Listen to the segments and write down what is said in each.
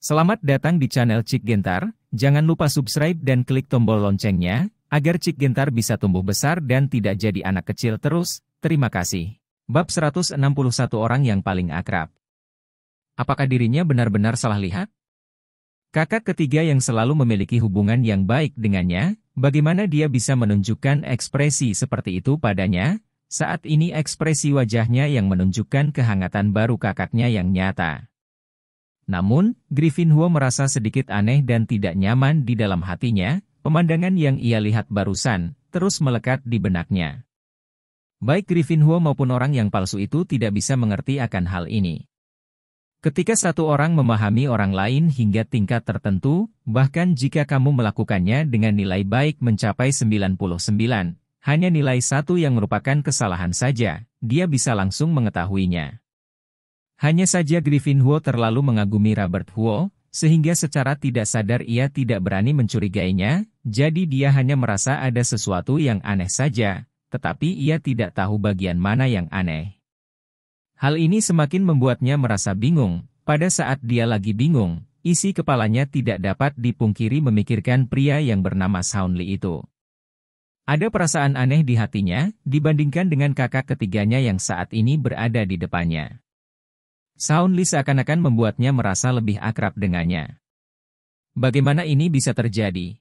Selamat datang di channel Cik Gentar, jangan lupa subscribe dan klik tombol loncengnya, agar Cik Gentar bisa tumbuh besar dan tidak jadi anak kecil terus, terima kasih. Bab 161 Orang Yang Paling Akrab Apakah dirinya benar-benar salah lihat? Kakak ketiga yang selalu memiliki hubungan yang baik dengannya, bagaimana dia bisa menunjukkan ekspresi seperti itu padanya, saat ini ekspresi wajahnya yang menunjukkan kehangatan baru kakaknya yang nyata. Namun, Griffin merasa sedikit aneh dan tidak nyaman di dalam hatinya, pemandangan yang ia lihat barusan, terus melekat di benaknya. Baik Griffin maupun orang yang palsu itu tidak bisa mengerti akan hal ini. Ketika satu orang memahami orang lain hingga tingkat tertentu, bahkan jika kamu melakukannya dengan nilai baik mencapai 99, hanya nilai satu yang merupakan kesalahan saja, dia bisa langsung mengetahuinya. Hanya saja Griffin Huo terlalu mengagumi Robert Huo, sehingga secara tidak sadar ia tidak berani mencurigainya, jadi dia hanya merasa ada sesuatu yang aneh saja, tetapi ia tidak tahu bagian mana yang aneh. Hal ini semakin membuatnya merasa bingung, pada saat dia lagi bingung, isi kepalanya tidak dapat dipungkiri memikirkan pria yang bernama Soundly itu. Ada perasaan aneh di hatinya, dibandingkan dengan kakak ketiganya yang saat ini berada di depannya. Sound Li seakan-akan membuatnya merasa lebih akrab dengannya. Bagaimana ini bisa terjadi?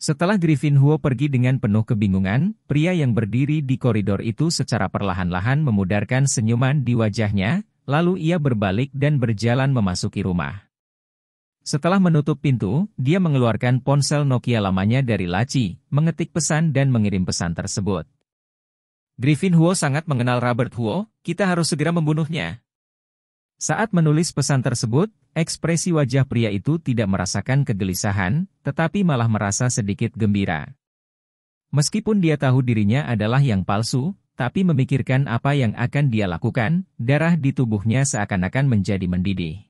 Setelah Griffin Huo pergi dengan penuh kebingungan, pria yang berdiri di koridor itu secara perlahan-lahan memudarkan senyuman di wajahnya, lalu ia berbalik dan berjalan memasuki rumah. Setelah menutup pintu, dia mengeluarkan ponsel Nokia lamanya dari laci, mengetik pesan dan mengirim pesan tersebut. Griffin Huo sangat mengenal Robert Huo, kita harus segera membunuhnya. Saat menulis pesan tersebut, ekspresi wajah pria itu tidak merasakan kegelisahan, tetapi malah merasa sedikit gembira. Meskipun dia tahu dirinya adalah yang palsu, tapi memikirkan apa yang akan dia lakukan, darah di tubuhnya seakan-akan menjadi mendidih.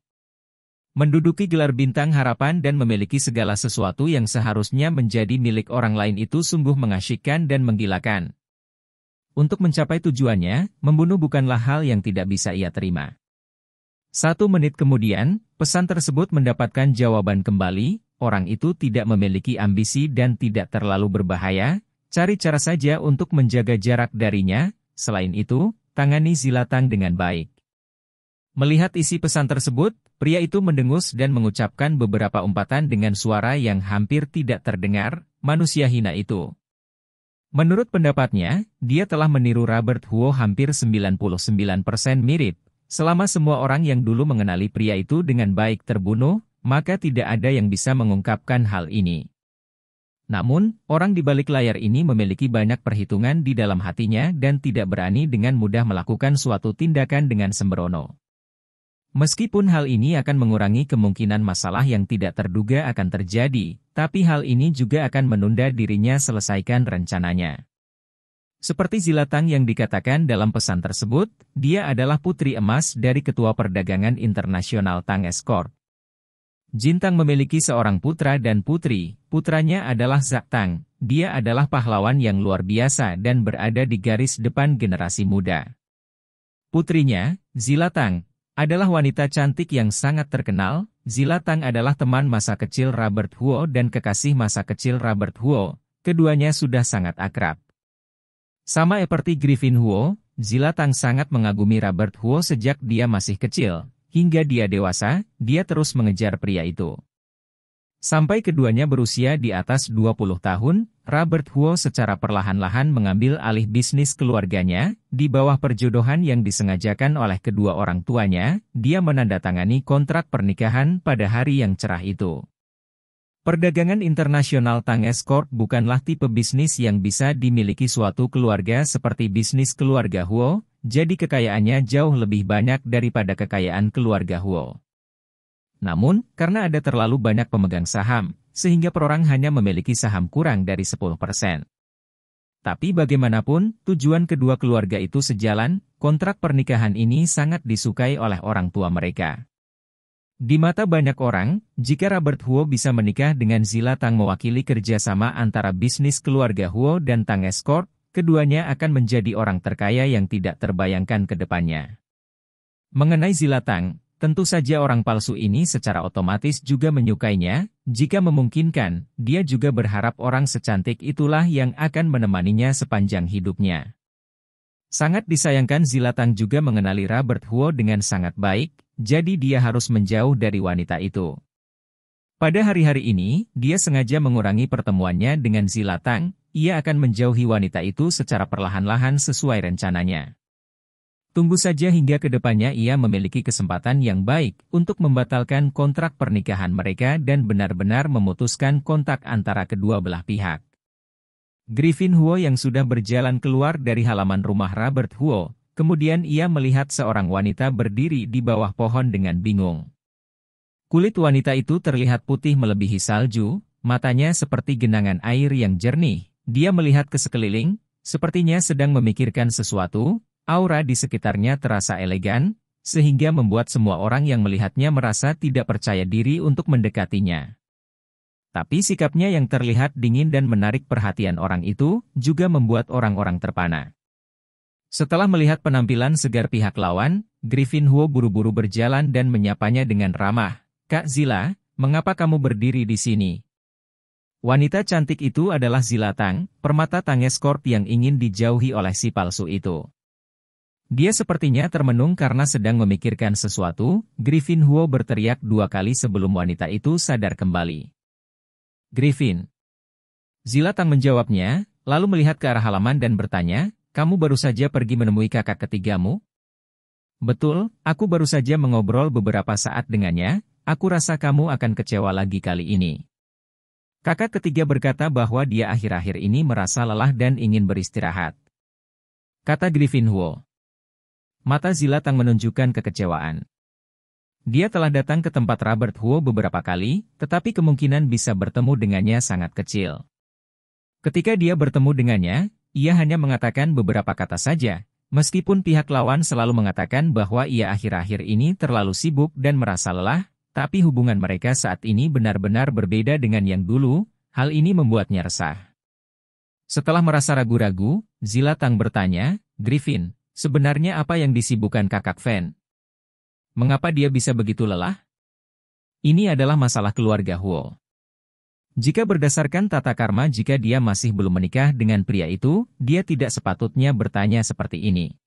Menduduki gelar bintang harapan dan memiliki segala sesuatu yang seharusnya menjadi milik orang lain itu sungguh mengasyikkan dan menggilakan. Untuk mencapai tujuannya, membunuh bukanlah hal yang tidak bisa ia terima. Satu menit kemudian, pesan tersebut mendapatkan jawaban kembali, orang itu tidak memiliki ambisi dan tidak terlalu berbahaya, cari cara saja untuk menjaga jarak darinya, selain itu, tangani Zilatang dengan baik. Melihat isi pesan tersebut, pria itu mendengus dan mengucapkan beberapa umpatan dengan suara yang hampir tidak terdengar, manusia hina itu. Menurut pendapatnya, dia telah meniru Robert Huo hampir 99% mirip, Selama semua orang yang dulu mengenali pria itu dengan baik terbunuh, maka tidak ada yang bisa mengungkapkan hal ini. Namun, orang di balik layar ini memiliki banyak perhitungan di dalam hatinya dan tidak berani dengan mudah melakukan suatu tindakan dengan sembrono. Meskipun hal ini akan mengurangi kemungkinan masalah yang tidak terduga akan terjadi, tapi hal ini juga akan menunda dirinya selesaikan rencananya. Seperti Zilatang yang dikatakan dalam pesan tersebut, dia adalah putri emas dari Ketua Perdagangan Internasional Tang Escort. Jintang memiliki seorang putra dan putri, putranya adalah Zak Tang, dia adalah pahlawan yang luar biasa dan berada di garis depan generasi muda. Putrinya, Zilatang, adalah wanita cantik yang sangat terkenal, Zilatang adalah teman masa kecil Robert Huo dan kekasih masa kecil Robert Huo, keduanya sudah sangat akrab. Sama seperti Griffin Huo, Zilatang sangat mengagumi Robert Huo sejak dia masih kecil, hingga dia dewasa, dia terus mengejar pria itu. Sampai keduanya berusia di atas 20 tahun, Robert Huo secara perlahan-lahan mengambil alih bisnis keluarganya, di bawah perjodohan yang disengajakan oleh kedua orang tuanya, dia menandatangani kontrak pernikahan pada hari yang cerah itu. Perdagangan internasional Tang Escort bukanlah tipe bisnis yang bisa dimiliki suatu keluarga seperti bisnis keluarga Huo, jadi kekayaannya jauh lebih banyak daripada kekayaan keluarga Huo. Namun, karena ada terlalu banyak pemegang saham, sehingga perorang hanya memiliki saham kurang dari 10%. Tapi bagaimanapun, tujuan kedua keluarga itu sejalan, kontrak pernikahan ini sangat disukai oleh orang tua mereka. Di mata banyak orang, jika Robert Huo bisa menikah dengan Zila Tang mewakili kerjasama antara bisnis keluarga Huo dan Tang Escort, keduanya akan menjadi orang terkaya yang tidak terbayangkan ke depannya. Mengenai Zila Tang, tentu saja orang palsu ini secara otomatis juga menyukainya, jika memungkinkan, dia juga berharap orang secantik itulah yang akan menemaninya sepanjang hidupnya. Sangat disayangkan Zila Tang juga mengenali Robert Huo dengan sangat baik, jadi dia harus menjauh dari wanita itu. Pada hari-hari ini, dia sengaja mengurangi pertemuannya dengan Zilatang, ia akan menjauhi wanita itu secara perlahan-lahan sesuai rencananya. Tunggu saja hingga kedepannya ia memiliki kesempatan yang baik untuk membatalkan kontrak pernikahan mereka dan benar-benar memutuskan kontak antara kedua belah pihak. Griffin Huo yang sudah berjalan keluar dari halaman rumah Robert Huo, Kemudian ia melihat seorang wanita berdiri di bawah pohon dengan bingung. Kulit wanita itu terlihat putih melebihi salju, matanya seperti genangan air yang jernih. Dia melihat ke sekeliling, sepertinya sedang memikirkan sesuatu, aura di sekitarnya terasa elegan, sehingga membuat semua orang yang melihatnya merasa tidak percaya diri untuk mendekatinya. Tapi sikapnya yang terlihat dingin dan menarik perhatian orang itu, juga membuat orang-orang terpana. Setelah melihat penampilan segar pihak lawan, Griffin Huo buru-buru berjalan dan menyapanya dengan ramah. Kak Zila, mengapa kamu berdiri di sini? Wanita cantik itu adalah Zila Tang, permata tangnya yang ingin dijauhi oleh si palsu itu. Dia sepertinya termenung karena sedang memikirkan sesuatu, Griffin Huo berteriak dua kali sebelum wanita itu sadar kembali. Griffin. Zila Tang menjawabnya, lalu melihat ke arah halaman dan bertanya, kamu baru saja pergi menemui kakak ketigamu? Betul, aku baru saja mengobrol beberapa saat dengannya, aku rasa kamu akan kecewa lagi kali ini. Kakak ketiga berkata bahwa dia akhir-akhir ini merasa lelah dan ingin beristirahat. Kata Griffin Huo. Mata Zila Zilatang menunjukkan kekecewaan. Dia telah datang ke tempat Robert Huo beberapa kali, tetapi kemungkinan bisa bertemu dengannya sangat kecil. Ketika dia bertemu dengannya, ia hanya mengatakan beberapa kata saja, meskipun pihak lawan selalu mengatakan bahwa ia akhir-akhir ini terlalu sibuk dan merasa lelah, tapi hubungan mereka saat ini benar-benar berbeda dengan yang dulu, hal ini membuatnya resah. Setelah merasa ragu-ragu, Zila tang bertanya, Griffin, sebenarnya apa yang disibukkan kakak Fan? Mengapa dia bisa begitu lelah? Ini adalah masalah keluarga Huo. Jika berdasarkan tata karma jika dia masih belum menikah dengan pria itu, dia tidak sepatutnya bertanya seperti ini.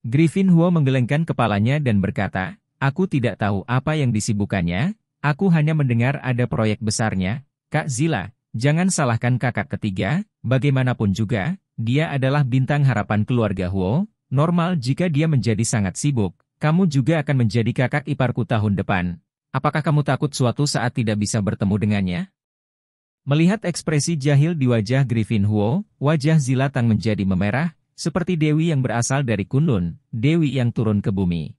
Griffin Huo menggelengkan kepalanya dan berkata, Aku tidak tahu apa yang disibukannya, aku hanya mendengar ada proyek besarnya. Kak Zila, jangan salahkan kakak ketiga, bagaimanapun juga, dia adalah bintang harapan keluarga Huo, normal jika dia menjadi sangat sibuk, kamu juga akan menjadi kakak iparku tahun depan. Apakah kamu takut suatu saat tidak bisa bertemu dengannya? Melihat ekspresi jahil di wajah Griffin Huo, wajah Zilatang menjadi memerah, seperti Dewi yang berasal dari Kunlun, Dewi yang turun ke bumi.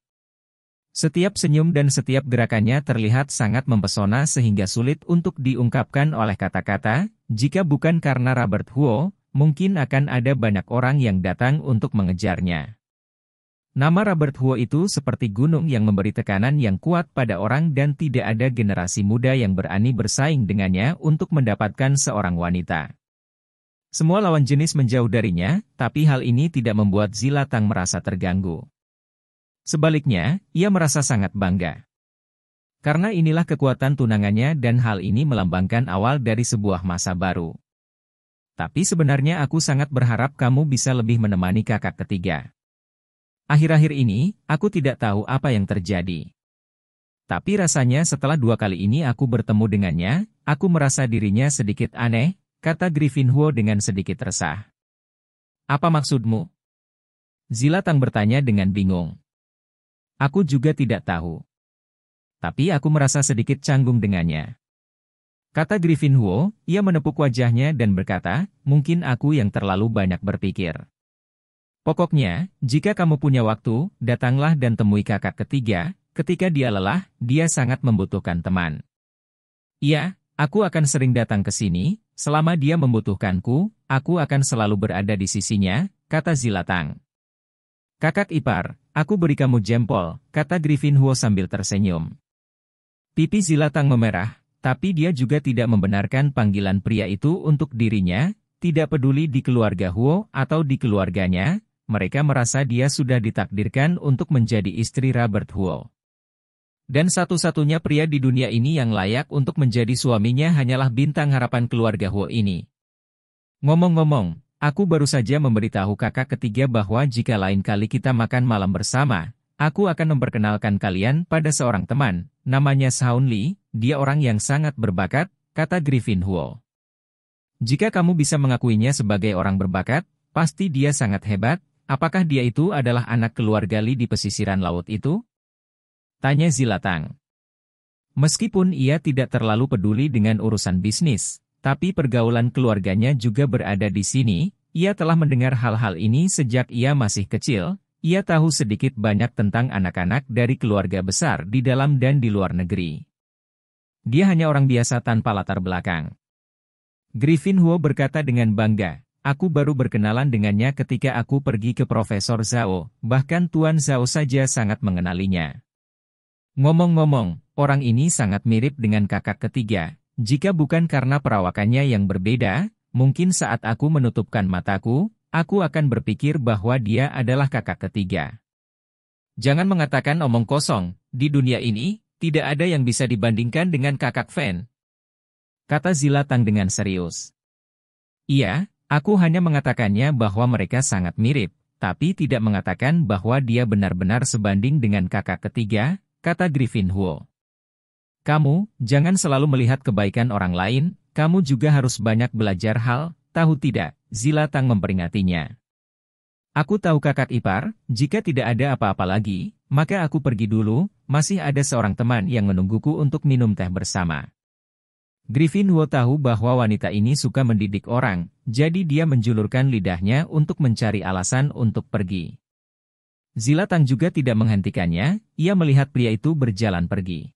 Setiap senyum dan setiap gerakannya terlihat sangat mempesona sehingga sulit untuk diungkapkan oleh kata-kata, jika bukan karena Robert Huo, mungkin akan ada banyak orang yang datang untuk mengejarnya. Nama Robert Huo itu seperti gunung yang memberi tekanan yang kuat pada orang dan tidak ada generasi muda yang berani bersaing dengannya untuk mendapatkan seorang wanita. Semua lawan jenis menjauh darinya, tapi hal ini tidak membuat Zilatang merasa terganggu. Sebaliknya, ia merasa sangat bangga. Karena inilah kekuatan tunangannya dan hal ini melambangkan awal dari sebuah masa baru. Tapi sebenarnya aku sangat berharap kamu bisa lebih menemani kakak ketiga. Akhir-akhir ini, aku tidak tahu apa yang terjadi. Tapi rasanya setelah dua kali ini aku bertemu dengannya, aku merasa dirinya sedikit aneh, kata Griffin Huo dengan sedikit resah. Apa maksudmu? Zilatang bertanya dengan bingung. Aku juga tidak tahu. Tapi aku merasa sedikit canggung dengannya. Kata Griffin Huo, ia menepuk wajahnya dan berkata, mungkin aku yang terlalu banyak berpikir. Pokoknya, jika kamu punya waktu, datanglah dan temui kakak ketiga, ketika dia lelah, dia sangat membutuhkan teman. Iya, aku akan sering datang ke sini, selama dia membutuhkanku, aku akan selalu berada di sisinya, kata Zilatang. Kakak ipar, aku beri kamu jempol, kata Griffin Huo sambil tersenyum. Pipi Zilatang memerah, tapi dia juga tidak membenarkan panggilan pria itu untuk dirinya, tidak peduli di keluarga Huo atau di keluarganya, mereka merasa dia sudah ditakdirkan untuk menjadi istri Robert Huo. Dan satu-satunya pria di dunia ini yang layak untuk menjadi suaminya hanyalah bintang harapan keluarga Huo ini. Ngomong-ngomong, aku baru saja memberitahu kakak ketiga bahwa jika lain kali kita makan malam bersama, aku akan memperkenalkan kalian pada seorang teman, namanya Saun Lee. dia orang yang sangat berbakat, kata Griffin Huo. Jika kamu bisa mengakuinya sebagai orang berbakat, pasti dia sangat hebat, Apakah dia itu adalah anak keluarga Li di pesisiran laut itu? Tanya Zilatang. Meskipun ia tidak terlalu peduli dengan urusan bisnis, tapi pergaulan keluarganya juga berada di sini, ia telah mendengar hal-hal ini sejak ia masih kecil, ia tahu sedikit banyak tentang anak-anak dari keluarga besar di dalam dan di luar negeri. Dia hanya orang biasa tanpa latar belakang. Griffin Huo berkata dengan bangga, Aku baru berkenalan dengannya ketika aku pergi ke Profesor Zhao, bahkan Tuan Zhao saja sangat mengenalinya. Ngomong-ngomong, orang ini sangat mirip dengan kakak ketiga. Jika bukan karena perawakannya yang berbeda, mungkin saat aku menutupkan mataku, aku akan berpikir bahwa dia adalah kakak ketiga. Jangan mengatakan omong kosong, di dunia ini, tidak ada yang bisa dibandingkan dengan kakak Fan. Kata Zilatang dengan serius. Iya, Aku hanya mengatakannya bahwa mereka sangat mirip, tapi tidak mengatakan bahwa dia benar-benar sebanding dengan kakak ketiga, kata Griffin Huo. Kamu, jangan selalu melihat kebaikan orang lain, kamu juga harus banyak belajar hal, tahu tidak, Zila Tang memperingatinya. Aku tahu kakak ipar, jika tidak ada apa-apa lagi, maka aku pergi dulu, masih ada seorang teman yang menungguku untuk minum teh bersama. Griffin Gryffindor tahu bahwa wanita ini suka mendidik orang, jadi dia menjulurkan lidahnya untuk mencari alasan untuk pergi. Zilatan juga tidak menghentikannya, ia melihat pria itu berjalan pergi.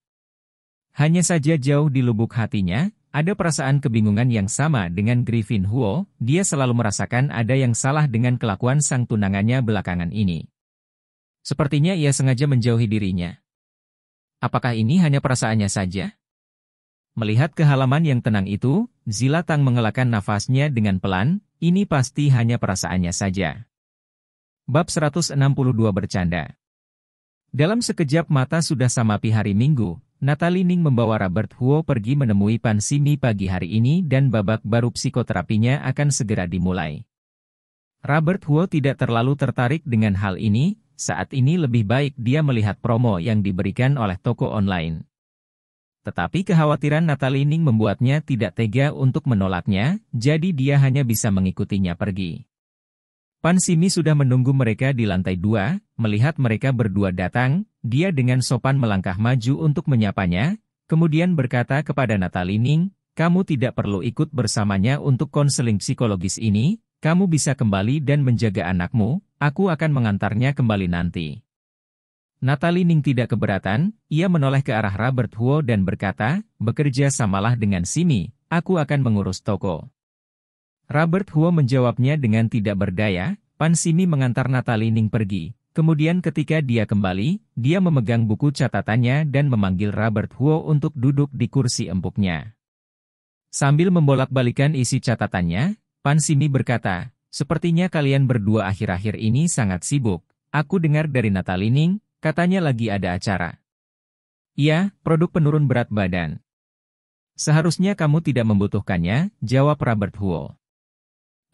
Hanya saja jauh di lubuk hatinya, ada perasaan kebingungan yang sama dengan Griffin Huo, dia selalu merasakan ada yang salah dengan kelakuan sang tunangannya belakangan ini. Sepertinya ia sengaja menjauhi dirinya. Apakah ini hanya perasaannya saja? Melihat ke halaman yang tenang itu, Zilatang mengelakkan nafasnya dengan pelan, ini pasti hanya perasaannya saja. Bab 162 Bercanda Dalam sekejap mata sudah samapi hari Minggu, Natalie Ning membawa Robert Huo pergi menemui Pan Simi pagi hari ini dan babak baru psikoterapinya akan segera dimulai. Robert Huo tidak terlalu tertarik dengan hal ini, saat ini lebih baik dia melihat promo yang diberikan oleh toko online. Tetapi kekhawatiran Natalie Ning membuatnya tidak tega untuk menolaknya, jadi dia hanya bisa mengikutinya pergi. Pan Simi sudah menunggu mereka di lantai dua, melihat mereka berdua datang, dia dengan sopan melangkah maju untuk menyapanya, kemudian berkata kepada Natalie Ning, kamu tidak perlu ikut bersamanya untuk konseling psikologis ini, kamu bisa kembali dan menjaga anakmu, aku akan mengantarnya kembali nanti. Natalie Ning tidak keberatan, ia menoleh ke arah Robert Huo dan berkata, bekerja samalah dengan Simi, aku akan mengurus toko. Robert Huo menjawabnya dengan tidak berdaya, Pan Simi mengantar Natalie Ning pergi. Kemudian ketika dia kembali, dia memegang buku catatannya dan memanggil Robert Huo untuk duduk di kursi empuknya. Sambil membolak-balikan isi catatannya, Pan Simi berkata, Sepertinya kalian berdua akhir-akhir ini sangat sibuk. Aku dengar dari Natalie Ning, Katanya lagi ada acara. Iya, produk penurun berat badan. Seharusnya kamu tidak membutuhkannya, jawab Robert Huo.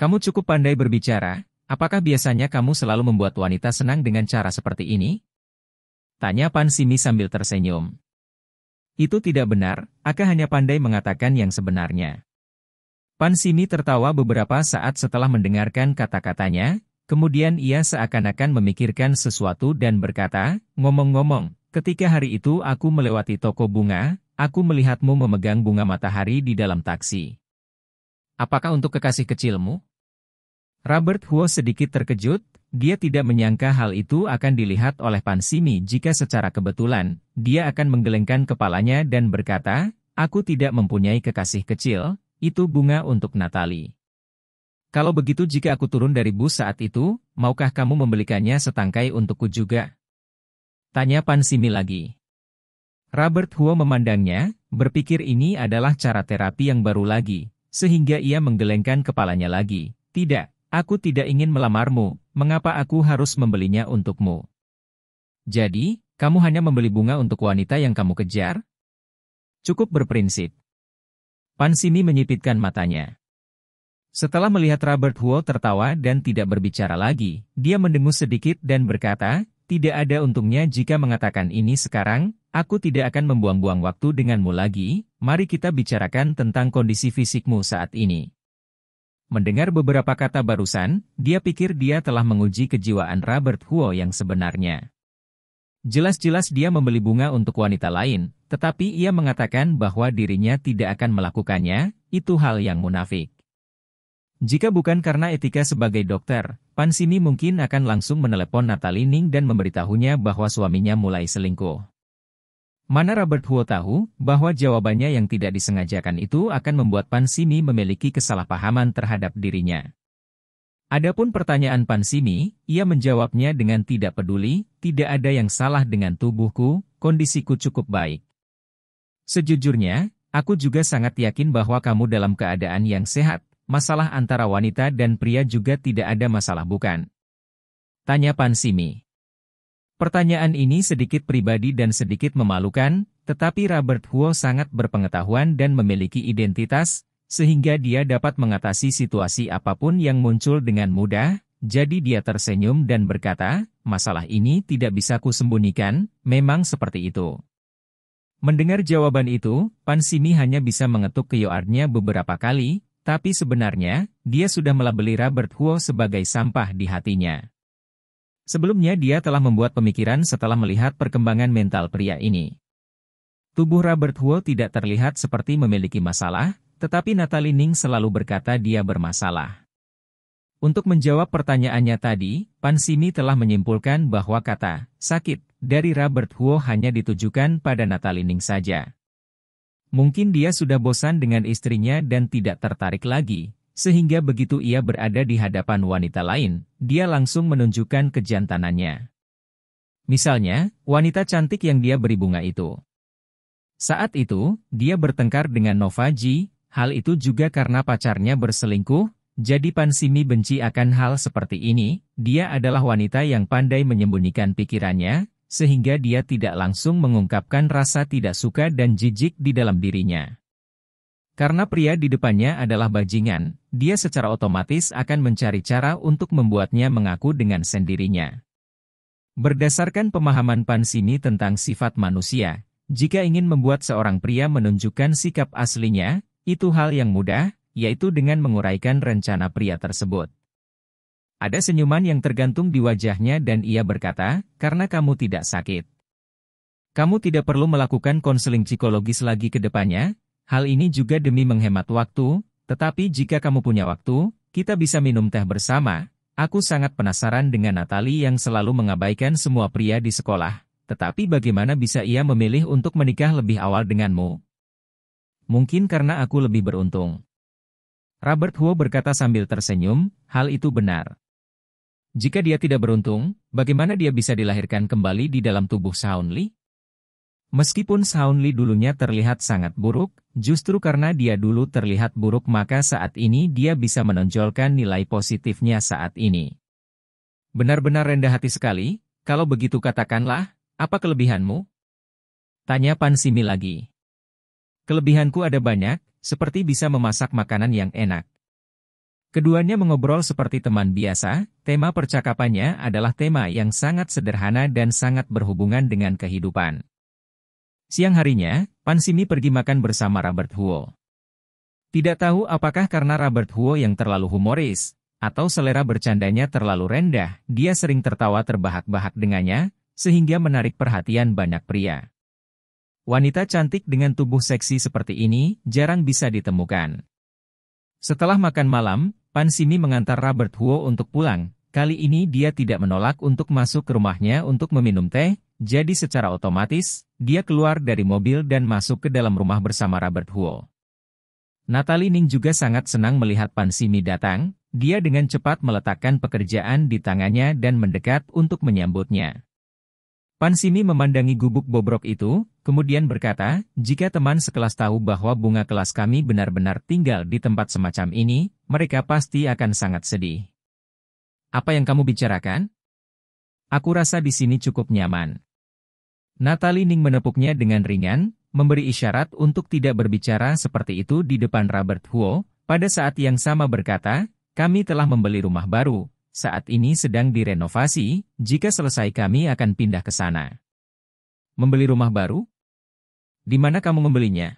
Kamu cukup pandai berbicara, apakah biasanya kamu selalu membuat wanita senang dengan cara seperti ini? Tanya Pan Pansimi sambil tersenyum. Itu tidak benar, Aka hanya pandai mengatakan yang sebenarnya. Pan Pansimi tertawa beberapa saat setelah mendengarkan kata-katanya, Kemudian ia seakan-akan memikirkan sesuatu dan berkata, ngomong-ngomong, ketika hari itu aku melewati toko bunga, aku melihatmu memegang bunga matahari di dalam taksi. Apakah untuk kekasih kecilmu? Robert Huo sedikit terkejut, dia tidak menyangka hal itu akan dilihat oleh Pansimi jika secara kebetulan, dia akan menggelengkan kepalanya dan berkata, aku tidak mempunyai kekasih kecil, itu bunga untuk Natalie. Kalau begitu jika aku turun dari bus saat itu, maukah kamu membelikannya setangkai untukku juga? Tanya Pan Pansimi lagi. Robert Huo memandangnya, berpikir ini adalah cara terapi yang baru lagi, sehingga ia menggelengkan kepalanya lagi. Tidak, aku tidak ingin melamarmu, mengapa aku harus membelinya untukmu? Jadi, kamu hanya membeli bunga untuk wanita yang kamu kejar? Cukup berprinsip. Pan Pansimi menyipitkan matanya. Setelah melihat Robert Huo tertawa dan tidak berbicara lagi, dia mendengus sedikit dan berkata, tidak ada untungnya jika mengatakan ini sekarang, aku tidak akan membuang-buang waktu denganmu lagi, mari kita bicarakan tentang kondisi fisikmu saat ini. Mendengar beberapa kata barusan, dia pikir dia telah menguji kejiwaan Robert Huo yang sebenarnya. Jelas-jelas dia membeli bunga untuk wanita lain, tetapi ia mengatakan bahwa dirinya tidak akan melakukannya, itu hal yang munafik. Jika bukan karena etika sebagai dokter, Pansini mungkin akan langsung menelepon Natalining dan memberitahunya bahwa suaminya mulai selingkuh. Mana Robert Huo tahu bahwa jawabannya yang tidak disengajakan itu akan membuat Pansini memiliki kesalahpahaman terhadap dirinya. Adapun pertanyaan Pansini, ia menjawabnya dengan tidak peduli, tidak ada yang salah dengan tubuhku, kondisiku cukup baik. Sejujurnya, aku juga sangat yakin bahwa kamu dalam keadaan yang sehat, masalah antara wanita dan pria juga tidak ada masalah bukan? Tanya Pan Simi. Pertanyaan ini sedikit pribadi dan sedikit memalukan, tetapi Robert Huo sangat berpengetahuan dan memiliki identitas, sehingga dia dapat mengatasi situasi apapun yang muncul dengan mudah, jadi dia tersenyum dan berkata, masalah ini tidak bisa kusembunikan. memang seperti itu. Mendengar jawaban itu, Pan Simi hanya bisa mengetuk keyoarnya beberapa kali, tapi sebenarnya, dia sudah melabeli Robert Huo sebagai sampah di hatinya. Sebelumnya dia telah membuat pemikiran setelah melihat perkembangan mental pria ini. Tubuh Robert Huo tidak terlihat seperti memiliki masalah, tetapi Natalie Ning selalu berkata dia bermasalah. Untuk menjawab pertanyaannya tadi, Pan Simi telah menyimpulkan bahwa kata sakit dari Robert Huo hanya ditujukan pada Natalie Ning saja. Mungkin dia sudah bosan dengan istrinya dan tidak tertarik lagi, sehingga begitu ia berada di hadapan wanita lain, dia langsung menunjukkan kejantanannya. Misalnya, wanita cantik yang dia beri bunga itu. Saat itu, dia bertengkar dengan Nova Ji. hal itu juga karena pacarnya berselingkuh, jadi Pansimi benci akan hal seperti ini, dia adalah wanita yang pandai menyembunyikan pikirannya, sehingga dia tidak langsung mengungkapkan rasa tidak suka dan jijik di dalam dirinya. Karena pria di depannya adalah bajingan, dia secara otomatis akan mencari cara untuk membuatnya mengaku dengan sendirinya. Berdasarkan pemahaman Pansini tentang sifat manusia, jika ingin membuat seorang pria menunjukkan sikap aslinya, itu hal yang mudah, yaitu dengan menguraikan rencana pria tersebut. Ada senyuman yang tergantung di wajahnya dan ia berkata, karena kamu tidak sakit. Kamu tidak perlu melakukan konseling psikologis lagi ke depannya, hal ini juga demi menghemat waktu, tetapi jika kamu punya waktu, kita bisa minum teh bersama. Aku sangat penasaran dengan Natalie yang selalu mengabaikan semua pria di sekolah, tetapi bagaimana bisa ia memilih untuk menikah lebih awal denganmu? Mungkin karena aku lebih beruntung. Robert Huo berkata sambil tersenyum, hal itu benar. Jika dia tidak beruntung, bagaimana dia bisa dilahirkan kembali di dalam tubuh Shaunli? Meskipun Shaunli dulunya terlihat sangat buruk, justru karena dia dulu terlihat buruk maka saat ini dia bisa menonjolkan nilai positifnya saat ini. Benar-benar rendah hati sekali, kalau begitu katakanlah, apa kelebihanmu? Tanya Pan Simi lagi. Kelebihanku ada banyak, seperti bisa memasak makanan yang enak. Keduanya mengobrol seperti teman biasa, tema percakapannya adalah tema yang sangat sederhana dan sangat berhubungan dengan kehidupan. Siang harinya, Pansimi pergi makan bersama Robert Huo. Tidak tahu apakah karena Robert Huo yang terlalu humoris, atau selera bercandanya terlalu rendah, dia sering tertawa terbahak-bahak dengannya, sehingga menarik perhatian banyak pria. Wanita cantik dengan tubuh seksi seperti ini jarang bisa ditemukan. Setelah makan malam, Pansimi mengantar Robert Huo untuk pulang, kali ini dia tidak menolak untuk masuk ke rumahnya untuk meminum teh, jadi secara otomatis, dia keluar dari mobil dan masuk ke dalam rumah bersama Robert Huo. Natalie Ning juga sangat senang melihat Pansimi datang, dia dengan cepat meletakkan pekerjaan di tangannya dan mendekat untuk menyambutnya. Pansimi memandangi gubuk bobrok itu, kemudian berkata, jika teman sekelas tahu bahwa bunga kelas kami benar-benar tinggal di tempat semacam ini, mereka pasti akan sangat sedih. Apa yang kamu bicarakan? Aku rasa di sini cukup nyaman. Natali Ning menepuknya dengan ringan, memberi isyarat untuk tidak berbicara seperti itu di depan Robert Huo, pada saat yang sama berkata, kami telah membeli rumah baru, saat ini sedang direnovasi, jika selesai kami akan pindah ke sana. Membeli rumah baru? Di mana kamu membelinya?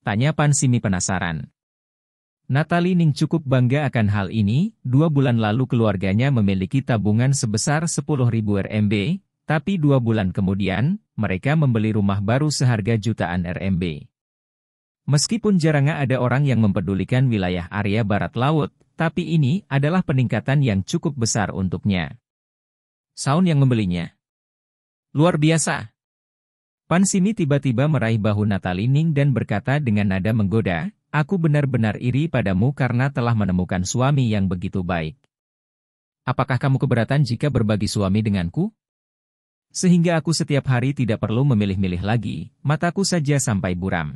Tanya Pan Simi penasaran. Natalie Ning cukup bangga akan hal ini, dua bulan lalu keluarganya memiliki tabungan sebesar 10.000 RMB, tapi dua bulan kemudian, mereka membeli rumah baru seharga jutaan RMB. Meskipun jarang ada orang yang mempedulikan wilayah area barat laut, tapi ini adalah peningkatan yang cukup besar untuknya. Sound yang membelinya. Luar biasa. Pan Sini tiba-tiba meraih bahu Natali Ning dan berkata dengan nada menggoda, Aku benar-benar iri padamu karena telah menemukan suami yang begitu baik. Apakah kamu keberatan jika berbagi suami denganku? Sehingga aku setiap hari tidak perlu memilih-milih lagi, mataku saja sampai buram.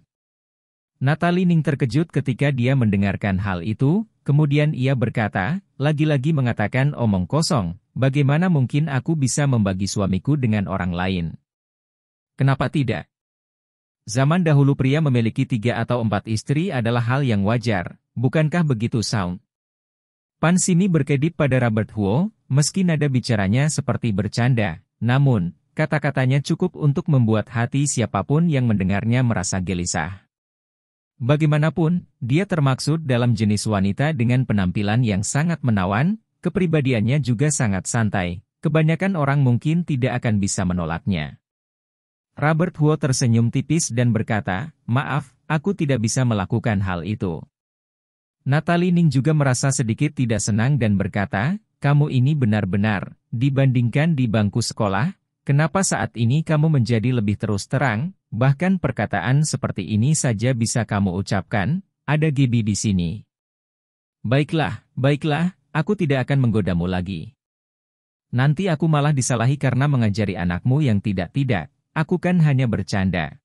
Natalining terkejut ketika dia mendengarkan hal itu, Kemudian ia berkata, lagi-lagi mengatakan omong kosong, bagaimana mungkin aku bisa membagi suamiku dengan orang lain? Kenapa tidak? Zaman dahulu pria memiliki tiga atau empat istri adalah hal yang wajar, bukankah begitu Sound? Pan Sini berkedip pada Robert Huo, meski nada bicaranya seperti bercanda, namun, kata-katanya cukup untuk membuat hati siapapun yang mendengarnya merasa gelisah. Bagaimanapun, dia termaksud dalam jenis wanita dengan penampilan yang sangat menawan, kepribadiannya juga sangat santai, kebanyakan orang mungkin tidak akan bisa menolaknya. Robert Huo tersenyum tipis dan berkata, maaf, aku tidak bisa melakukan hal itu. Natalie Ning juga merasa sedikit tidak senang dan berkata, kamu ini benar-benar, dibandingkan di bangku sekolah, kenapa saat ini kamu menjadi lebih terus terang, Bahkan perkataan seperti ini saja bisa kamu ucapkan, ada Gibi di sini. Baiklah, baiklah, aku tidak akan menggodamu lagi. Nanti aku malah disalahi karena mengajari anakmu yang tidak-tidak, aku kan hanya bercanda.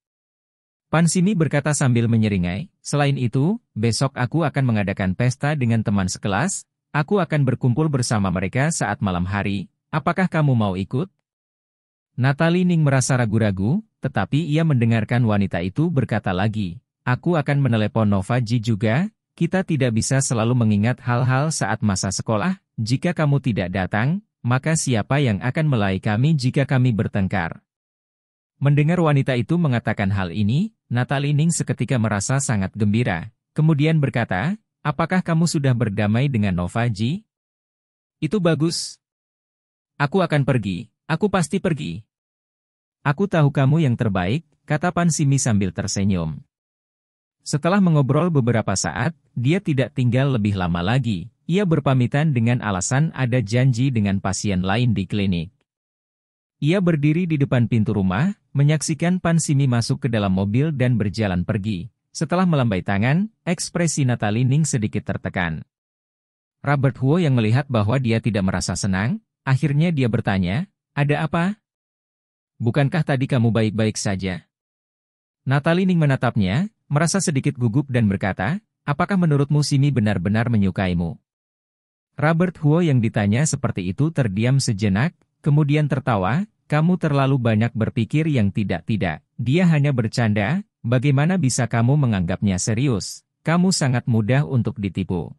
Pansimi berkata sambil menyeringai, selain itu, besok aku akan mengadakan pesta dengan teman sekelas, aku akan berkumpul bersama mereka saat malam hari, apakah kamu mau ikut? Natalie Ning merasa ragu-ragu, tetapi ia mendengarkan wanita itu berkata lagi, Aku akan menelepon Ji juga, kita tidak bisa selalu mengingat hal-hal saat masa sekolah, jika kamu tidak datang, maka siapa yang akan melai kami jika kami bertengkar? Mendengar wanita itu mengatakan hal ini, Natalie Ning seketika merasa sangat gembira, kemudian berkata, apakah kamu sudah berdamai dengan Nova Ji? Itu bagus. Aku akan pergi, aku pasti pergi. Aku tahu kamu yang terbaik, kata Pansimi sambil tersenyum. Setelah mengobrol beberapa saat, dia tidak tinggal lebih lama lagi. Ia berpamitan dengan alasan ada janji dengan pasien lain di klinik. Ia berdiri di depan pintu rumah, menyaksikan Pansimi masuk ke dalam mobil dan berjalan pergi. Setelah melambai tangan, ekspresi Natali Ning sedikit tertekan. Robert Huo yang melihat bahwa dia tidak merasa senang, akhirnya dia bertanya, ada apa? Bukankah tadi kamu baik-baik saja? Natalie Ning menatapnya, merasa sedikit gugup dan berkata, apakah menurutmu Simi benar-benar menyukaimu? Robert Huo yang ditanya seperti itu terdiam sejenak, kemudian tertawa, kamu terlalu banyak berpikir yang tidak-tidak, dia hanya bercanda, bagaimana bisa kamu menganggapnya serius? Kamu sangat mudah untuk ditipu.